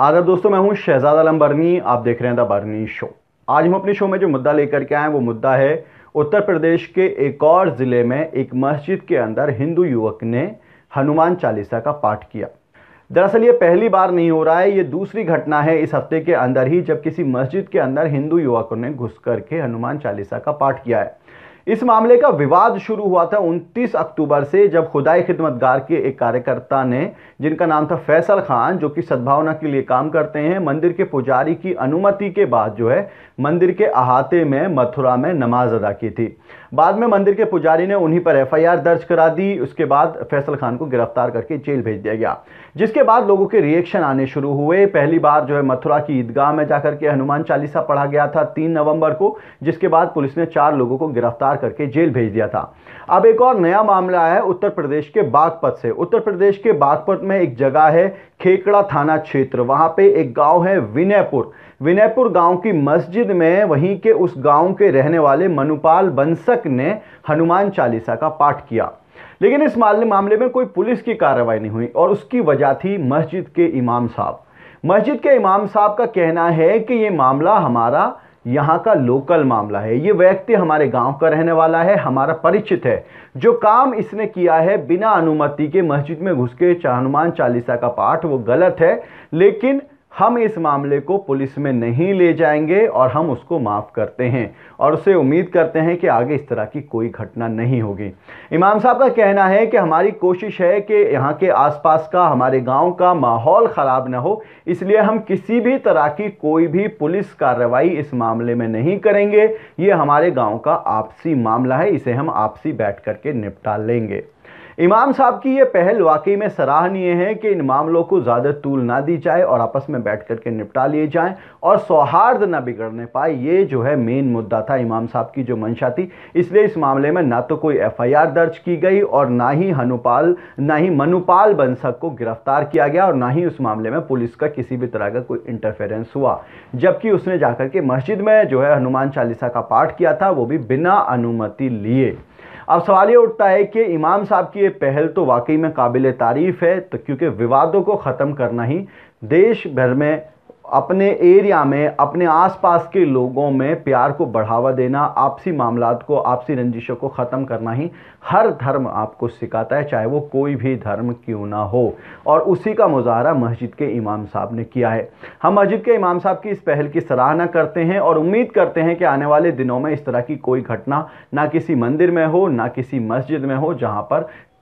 आदर दोस्तों मैं हूं शहजाद आलम बर्नी आप देख रहे हैं द बर्नी शो आज हम अपने शो में जो मुद्दा लेकर के आए वो मुद्दा है उत्तर प्रदेश के एक और ज़िले में एक मस्जिद के अंदर हिंदू युवक ने हनुमान चालीसा का पाठ किया दरअसल ये पहली बार नहीं हो रहा है ये दूसरी घटना है इस हफ्ते के अंदर ही जब किसी मस्जिद के अंदर हिंदू युवक ने घुस करके हनुमान चालीसा का पाठ किया है इस मामले का विवाद शुरू हुआ था 29 अक्टूबर से जब खुदाई खिदमतगार के एक कार्यकर्ता ने जिनका नाम था फैसल खान जो कि सद्भावना के लिए काम करते हैं मंदिर के पुजारी की अनुमति के बाद जो है मंदिर के अहाते में मथुरा में नमाज अदा की थी बाद में मंदिर के पुजारी ने उन्हीं पर एफआईआर दर्ज करा दी उसके बाद फैसल खान को गिरफ्तार करके जेल भेज दिया गया जिसके बाद लोगों के रिएक्शन आने शुरू हुए पहली बार जो है मथुरा की ईदगाह में जाकर के हनुमान चालीसा पढ़ा गया था तीन नवंबर को जिसके बाद पुलिस ने चार लोगों को गिरफ्तार करके जेल भेज दिया था अब एक और नया मामला आया है उत्तर प्रदेश के बागपत से उत्तर प्रदेश के बागपत में एक जगह है खेकड़ा थाना क्षेत्र वहाँ पे एक गांव है विनयपुर विनयपुर गांव की मस्जिद में वहीं के उस गांव के रहने वाले मनुपाल बंसक ने हनुमान चालीसा का पाठ किया लेकिन इस मामले में कोई पुलिस की कार्रवाई नहीं हुई और उसकी वजह थी मस्जिद के इमाम साहब मस्जिद के इमाम साहब का कहना है कि ये मामला हमारा यहाँ का लोकल मामला है ये व्यक्ति हमारे गांव का रहने वाला है हमारा परिचित है जो काम इसने किया है बिना अनुमति के मस्जिद में घुस के हनुमान चालीसा का पाठ वो गलत है लेकिन हम इस मामले को पुलिस में नहीं ले जाएंगे और हम उसको माफ़ करते हैं और उसे उम्मीद करते हैं कि आगे इस तरह की कोई घटना नहीं होगी इमाम साहब का कहना है कि हमारी कोशिश है कि यहाँ के आसपास का हमारे गांव का माहौल ख़राब ना हो इसलिए हम किसी भी तरह की कोई भी पुलिस कार्रवाई इस मामले में नहीं करेंगे ये हमारे गाँव का आपसी मामला है इसे हम आपसी बैठ करके निपटा लेंगे इमाम साहब की ये पहल वाकई में सराहनीय है कि इन मामलों को ज़्यादा तूल ना दी जाए और आपस में बैठ कर के निपटा लिए जाएँ और सौहार्द ना बिगड़ने पाए ये जो है मेन मुद्दा था इमाम साहब की जो मंशा थी इसलिए इस मामले में ना तो कोई एफ दर्ज की गई और ना ही हनुपाल ना ही मनुपाल बंसक को गिरफ्तार किया गया और ना ही उस मामले में पुलिस का किसी भी तरह का कोई इंटरफेरेंस हुआ जबकि उसने जाकर के मस्जिद में जो है हनुमान चालीसा का पाठ किया था वो भी बिना अनुमति लिए अब सवाल ये उठता है कि इमाम साहब की ये पहल तो वाकई में काबिल तारीफ़ है तो क्योंकि विवादों को ख़त्म करना ही देश भर में अपने एरिया में अपने आसपास के लोगों में प्यार को बढ़ावा देना आपसी मामला को आपसी रंजिशों को ख़त्म करना ही हर धर्म आपको सिखाता है चाहे वो कोई भी धर्म क्यों ना हो और उसी का मुजाहरा मस्जिद के इमाम साहब ने किया है हम मस्जिद के इमाम साहब की इस पहल की सराहना करते हैं और उम्मीद करते हैं कि आने वाले दिनों में इस तरह की कोई घटना ना किसी मंदिर में हो ना किसी मस्जिद में हो जहाँ पर